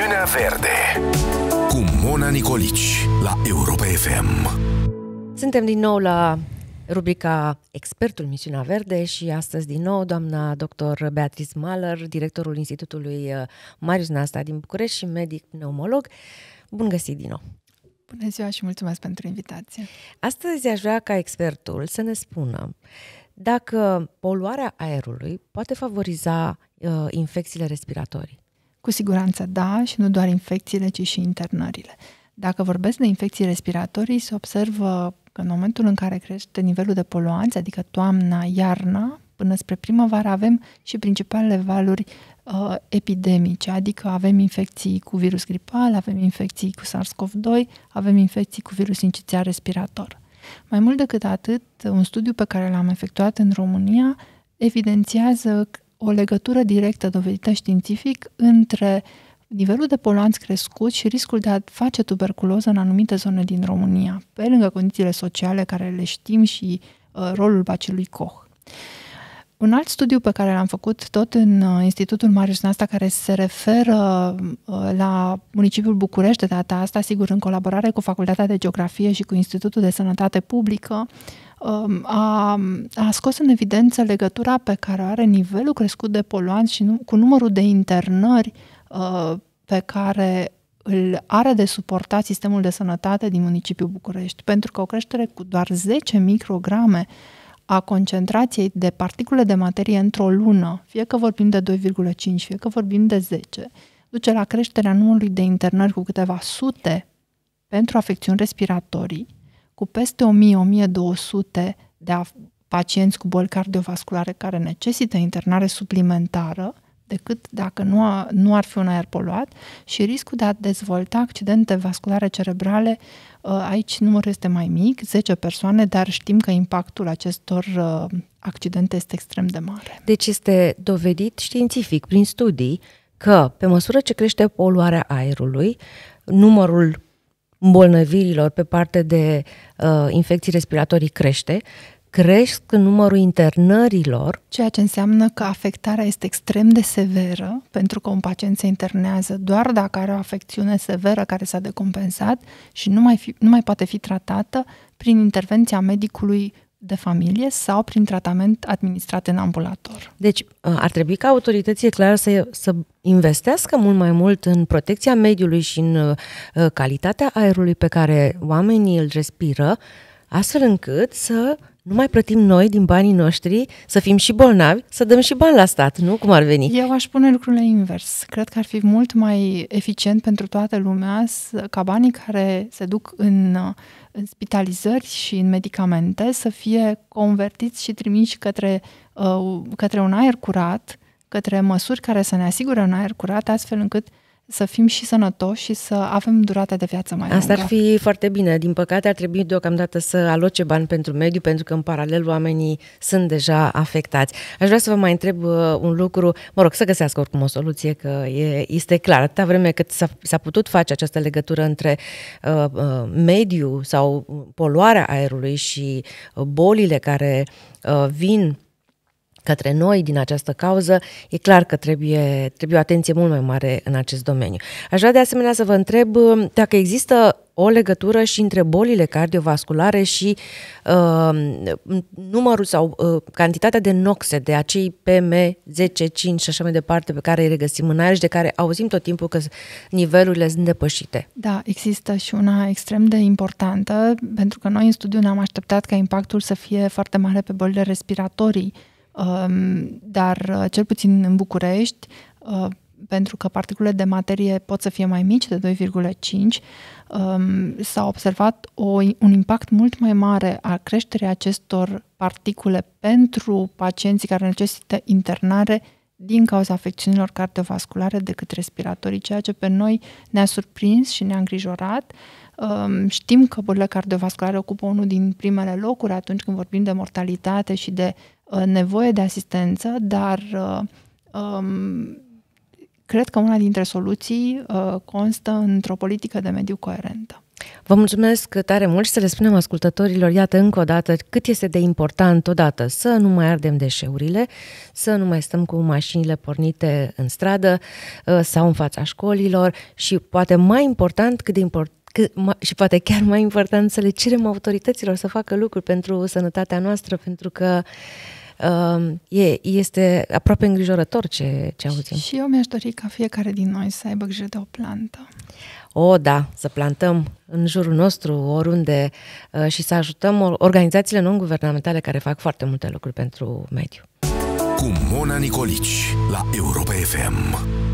Emisiunea Verde cu Mona Nicolici la Europa FM. Suntem din nou la rubrica Expertul Misiunea Verde și astăzi din nou doamna doctor Beatrice Maler, directorul Institutului uh, Marius Nasta din București și medic pneumolog. Bun găsit din nou! Bună ziua și mulțumesc pentru invitație! Astăzi aș vrea ca expertul să ne spună dacă poluarea aerului poate favoriza uh, infecțiile respiratorii. Cu siguranță da, și nu doar infecțiile, ci și internările. Dacă vorbesc de infecții respiratorii, se observă că în momentul în care crește nivelul de poluanți, adică toamna, iarna, până spre primăvară avem și principalele valuri uh, epidemice, adică avem infecții cu virus gripal, avem infecții cu SARS-CoV-2, avem infecții cu virus incițial respirator. Mai mult decât atât, un studiu pe care l-am efectuat în România evidențiază o legătură directă dovedită științific între nivelul de poluanți crescut și riscul de a face tuberculoză în anumite zone din România, pe lângă condițiile sociale care le știm și uh, rolul bacelui Koch. Un alt studiu pe care l-am făcut tot în uh, Institutul Marius Nasta, care se referă uh, la municipiul București de data asta, sigur în colaborare cu Facultatea de Geografie și cu Institutul de Sănătate Publică, Um, a, a scos în evidență legătura pe care are nivelul crescut de poluanți și nu, cu numărul de internări uh, pe care îl are de suportat sistemul de sănătate din municipiul București, pentru că o creștere cu doar 10 micrograme a concentrației de particule de materie într-o lună, fie că vorbim de 2,5, fie că vorbim de 10, duce la creșterea numărului de internări cu câteva sute pentru afecțiuni respiratorii, cu peste 1000-1200 de pacienți cu boli cardiovasculare care necesită internare suplimentară, decât dacă nu, a, nu ar fi un aer poluat și riscul de a dezvolta accidente vasculare cerebrale, uh, aici numărul este mai mic, 10 persoane, dar știm că impactul acestor uh, accidente este extrem de mare. Deci este dovedit științific prin studii că pe măsură ce crește poluarea aerului, numărul îmbolnăvirilor pe parte de uh, infecții respiratorii crește, cresc numărul internărilor. Ceea ce înseamnă că afectarea este extrem de severă, pentru că un pacient se internează doar dacă are o afecțiune severă care s-a decompensat și nu mai, fi, nu mai poate fi tratată prin intervenția medicului de familie sau prin tratament administrat în ambulator. Deci uh, ar trebui ca autoritățile clar să, să investească mult mai mult în protecția mediului și în uh, calitatea aerului pe care oamenii îl respiră, astfel încât să nu mai plătim noi din banii noștri să fim și bolnavi, să dăm și bani la stat, nu? Cum ar veni? Eu aș pune lucrurile invers. Cred că ar fi mult mai eficient pentru toată lumea ca banii care se duc în uh, în spitalizări și în medicamente să fie convertiți și trimiși către, uh, către un aer curat, către măsuri care să ne asigure un aer curat, astfel încât uh, să fim și sănătoși și să avem durata de viață mai lungă. Asta ar fi foarte bine. Din păcate ar trebui deocamdată să aloce bani pentru mediu, pentru că în paralel oamenii sunt deja afectați. Aș vrea să vă mai întreb uh, un lucru, mă rog, să găsească oricum o soluție, că e, este clar, atâta vreme cât s-a, s-a putut face această legătură între uh, uh, mediu sau poluarea aerului și uh, bolile care uh, vin către noi din această cauză, e clar că trebuie, trebuie o atenție mult mai mare în acest domeniu. Aș vrea de asemenea să vă întreb uh, dacă există o legătură și între bolile cardiovasculare și uh, numărul sau uh, cantitatea de noxe, de acei PM10, 5 și așa mai departe, pe care îi regăsim în aer și de care auzim tot timpul că nivelurile sunt depășite. Da, există și una extrem de importantă, pentru că noi în studiu ne-am așteptat ca impactul să fie foarte mare pe bolile respiratorii, Um, dar uh, cel puțin în București, uh, pentru că particulele de materie pot să fie mai mici, de 2,5, um, s-a observat o, un impact mult mai mare a creșterii acestor particule pentru pacienții care necesită internare din cauza afecțiunilor cardiovasculare decât respiratorii, ceea ce pe noi ne-a surprins și ne-a îngrijorat. Um, știm că bolile cardiovasculare ocupă unul din primele locuri atunci când vorbim de mortalitate și de Uh, nevoie de asistență, dar uh, um, cred că una dintre soluții uh, constă într-o politică de mediu coerentă. Vă mulțumesc tare mult și să le spunem ascultătorilor, iată încă o dată, cât este de important odată să nu mai ardem deșeurile, să nu mai stăm cu mașinile pornite în stradă uh, sau în fața școlilor și poate mai important cât de important Că, și poate chiar mai important să le cerem autorităților să facă lucruri pentru sănătatea noastră, pentru că uh, Ehm, e, este aproape îngrijorător ce, ce auzim. Și eu mi-aș dori ca fiecare din noi să aibă grijă de o plantă. O, da, să plantăm în jurul nostru, oriunde, uh, și să ajutăm organizațiile non-guvernamentale care fac foarte multe lucruri pentru mediu. Cu Mona Nicolici la Europa FM.